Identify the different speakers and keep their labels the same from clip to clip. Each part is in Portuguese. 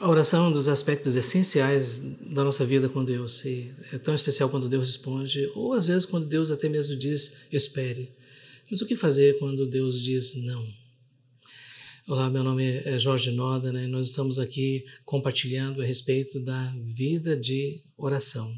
Speaker 1: A oração é um dos aspectos essenciais da nossa vida com Deus e é tão especial quando Deus responde, ou às vezes quando Deus até mesmo diz espere. Mas o que fazer quando Deus diz não? Olá, meu nome é Jorge Noda né, e nós estamos aqui compartilhando a respeito da vida de oração.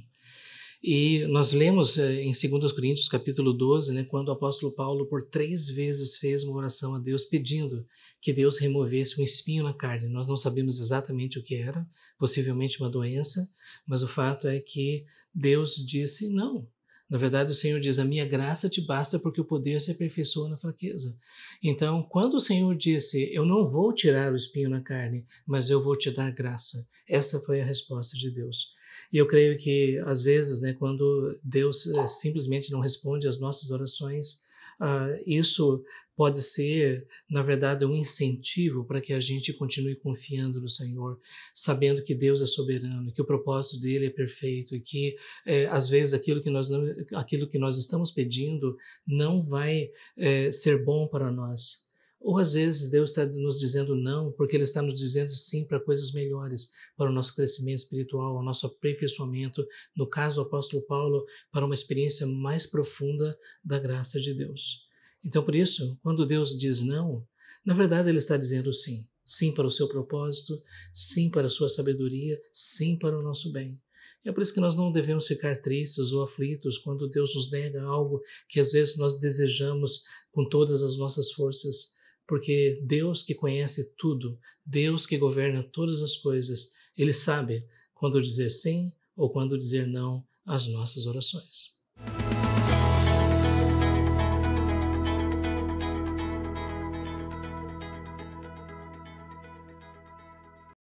Speaker 1: E nós lemos eh, em 2 Coríntios capítulo 12, né, quando o apóstolo Paulo por três vezes fez uma oração a Deus pedindo que Deus removesse um espinho na carne. Nós não sabemos exatamente o que era, possivelmente uma doença, mas o fato é que Deus disse não. Na verdade, o Senhor diz: A minha graça te basta porque o poder se aperfeiçoa na fraqueza. Então, quando o Senhor disse: Eu não vou tirar o espinho na carne, mas eu vou te dar graça, essa foi a resposta de Deus. E eu creio que, às vezes, né, quando Deus eh, simplesmente não responde às nossas orações, uh, isso pode ser, na verdade, um incentivo para que a gente continue confiando no Senhor, sabendo que Deus é soberano, que o propósito dele é perfeito e que eh, às vezes aquilo que nós não, aquilo que nós estamos pedindo não vai eh, ser bom para nós, ou às vezes Deus está nos dizendo não, porque Ele está nos dizendo sim para coisas melhores, para o nosso crescimento espiritual, o nosso aperfeiçoamento, no caso do apóstolo Paulo, para uma experiência mais profunda da graça de Deus. Então, por isso, quando Deus diz não, na verdade Ele está dizendo sim. Sim para o seu propósito, sim para a sua sabedoria, sim para o nosso bem. E é por isso que nós não devemos ficar tristes ou aflitos quando Deus nos nega algo que às vezes nós desejamos com todas as nossas forças porque Deus que conhece tudo, Deus que governa todas as coisas, Ele sabe quando dizer sim ou quando dizer não às nossas orações.